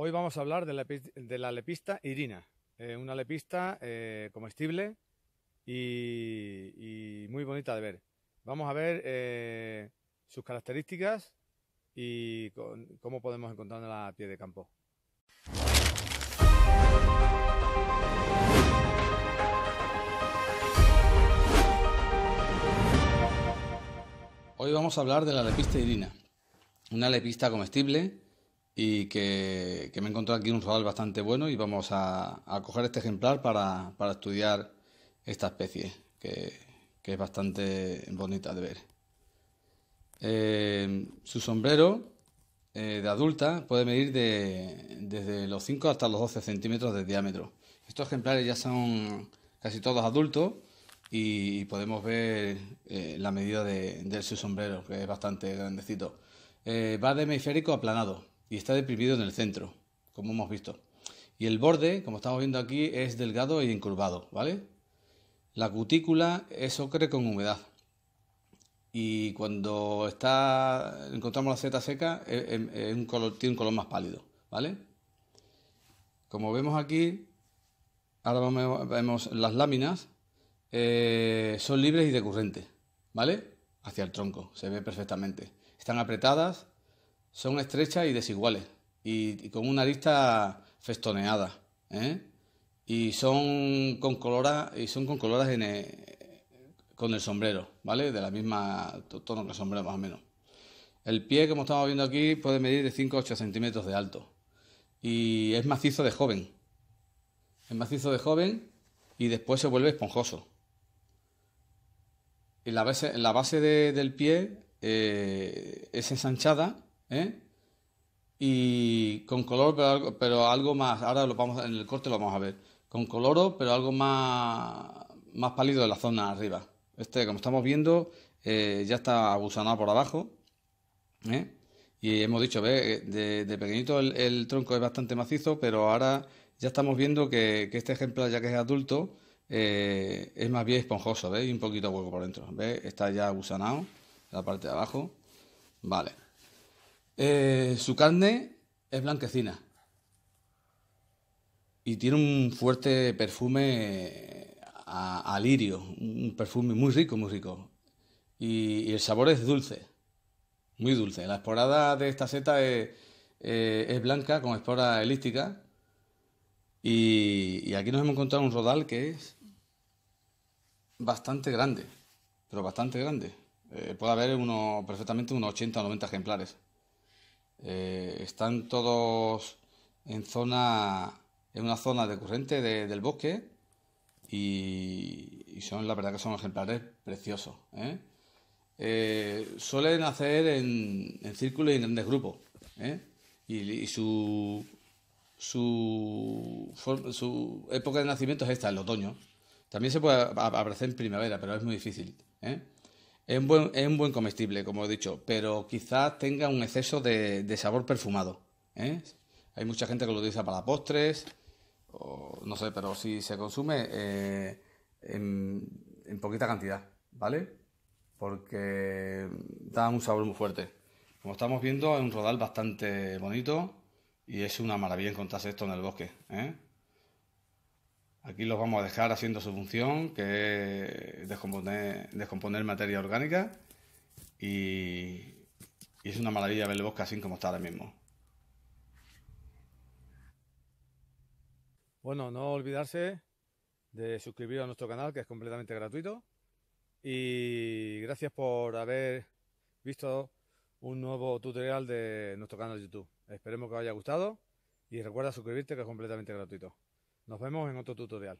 Hoy vamos a hablar de la, lepista irina, eh, una lepista eh, comestible y, muy bonita de ver. Vamos a ver eh, sus características y cómo podemos encontrarla a pie de campo. Hoy vamos a hablar de la lepista irina, una lepista comestible y que, me he encontrado aquí un rodal bastante bueno y vamos a, coger este ejemplar para, estudiar esta especie que, es bastante bonita de ver. Eh, su sombrero eh, de adulta puede medir desde los 5 hasta los 12 centímetros de diámetro. Estos ejemplares ya son casi todos adultos y podemos ver eh, la medida de, su sombrero, que es bastante grandecito. va de hemisférico aplanado, y está deprimido en el centro, como hemos visto. Y el borde, como estamos viendo aquí, es delgado y encurvado, ¿vale? La cutícula es ocre con humedad. Y cuando está, encontramos la seta seca, e, e, tiene un color más pálido, ¿vale? Como vemos aquí, ahora vemos las láminas, eh, son libres y decurrentes, ¿vale? Hacia el tronco, se ve perfectamente. Están apretadas son estrechas y desiguales y, con una arista festoneada. ¿eh? Y son con coloras, y son con coloras en el, con el sombrero, ¿vale? De la misma tono que el sombrero más o menos. El pie, como estamos viendo aquí, puede medir de 5 a 8 centímetros de alto. Y es macizo de joven. Es macizo de joven y después se vuelve esponjoso. ...y la base, del pie eh, es ensanchada ¿eh? Y con color, pero algo, más. Ahora lo vamos en el corte lo vamos a ver. Con coloro, pero algo más, más pálido en la zona arriba. Este, como estamos viendo, eh, ya está abusanado por abajo. ¿eh? Y hemos dicho, De, pequeñito el, tronco es bastante macizo, pero ahora ya estamos viendo que, este ejemplar, ya que es adulto, es más bien esponjoso, ve Y un poquito hueco por dentro, Está ya abusanado la parte de abajo. Vale. Eh, su carne es blanquecina y tiene un fuerte perfume eh, a, lirio, un perfume muy rico, muy rico. Y, el sabor es dulce, muy dulce. La esporada de esta seta es, eh, blanca con espora elíptica. Y, aquí nos hemos encontrado un rodal que es bastante grande, pero bastante grande. puede haber uno, perfectamente unos 80 o 90 ejemplares. Eh, están todos en zona en una zona de corriente del bosque y, son la verdad que son ejemplares preciosos ¿eh? Eh, suelen nacer en, en círculos y en grandes grupos y, su, época de nacimiento es esta el otoño también se puede aparecer en primavera pero es muy difícil es un buen, comestible, como he dicho, pero quizás tenga un exceso de, sabor perfumado. ¿eh? Hay mucha gente que lo utiliza para postres, o, no sé, pero si se consume eh, en, en poquita cantidad, ¿vale? Porque da un sabor muy fuerte. Como estamos viendo, es un rodal bastante bonito y es una maravilla encontrarse esto en el bosque. ¿eh? y los vamos a dejar haciendo su función, que es descomponer, materia orgánica. Y, es una maravilla ver el bosque así como está ahora mismo. Bueno, no olvidarse de suscribir a nuestro canal, que es completamente gratuito. Y gracias por haber visto un nuevo tutorial de nuestro canal de YouTube. Esperemos que os haya gustado y recuerda suscribirte, que es completamente gratuito. Nos vemos en otro tutorial.